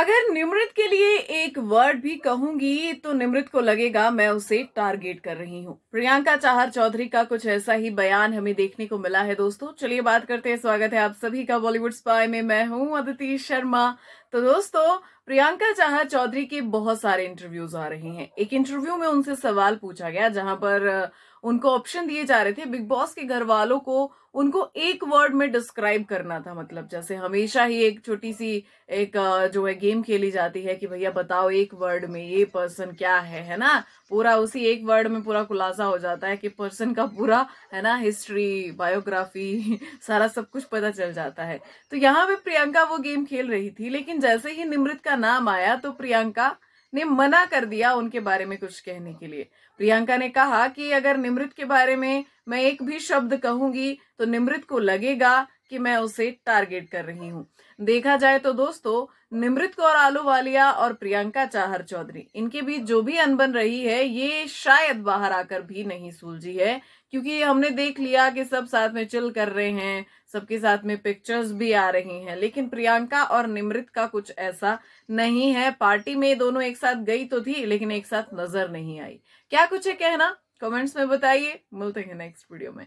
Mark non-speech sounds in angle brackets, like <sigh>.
अगर निमृत के लिए एक वर्ड भी कहूंगी तो निमृत को लगेगा मैं उसे टारगेट कर रही हूँ प्रियंका चाहर चौधरी का कुछ ऐसा ही बयान हमें देखने को मिला है दोस्तों चलिए बात करते हैं स्वागत है आप सभी का बॉलीवुड स्पाई में मैं हूँ अदिति शर्मा तो दोस्तों प्रियंका चाहर चौधरी के बहुत सारे इंटरव्यूज आ रहे हैं एक इंटरव्यू में उनसे सवाल पूछा गया जहां पर उनको ऑप्शन दिए जा रहे थे बिग बॉस के घर वालों को उनको एक वर्ड में डिस्क्राइब करना था मतलब जैसे हमेशा ही एक छोटी सी एक जो है गेम खेली जाती है कि भैया बताओ एक वर्ड में ये पर्सन क्या है है ना पूरा उसी एक वर्ड में पूरा खुलासा हो जाता है कि पर्सन का पूरा है ना हिस्ट्री बायोग्राफी <laughs> सारा सब कुछ पता चल जाता है तो यहाँ पे प्रियंका वो गेम खेल रही थी लेकिन जैसे ही निमृत का नाम आया तो प्रियंका ने मना कर दिया उनके बारे में कुछ कहने के लिए प्रियंका ने कहा कि अगर निमृत के बारे में मैं एक भी शब्द कहूंगी तो निमृत को लगेगा कि मैं उसे टारगेट कर रही हूँ देखा जाए तो दोस्तों निमृत कौर आलूवालिया और प्रियंका चाहर चौधरी इनके बीच जो भी अनबन रही है ये शायद बाहर आकर भी नहीं सुलझी है क्योंकि हमने देख लिया कि सब साथ में चिल कर रहे हैं सबके साथ में पिक्चर्स भी आ रही हैं लेकिन प्रियंका और निमृत का कुछ ऐसा नहीं है पार्टी में दोनों एक साथ गई तो थी लेकिन एक साथ नजर नहीं आई क्या कुछ है कहना कमेंट्स में बताइए मिलते हैं नेक्स्ट वीडियो में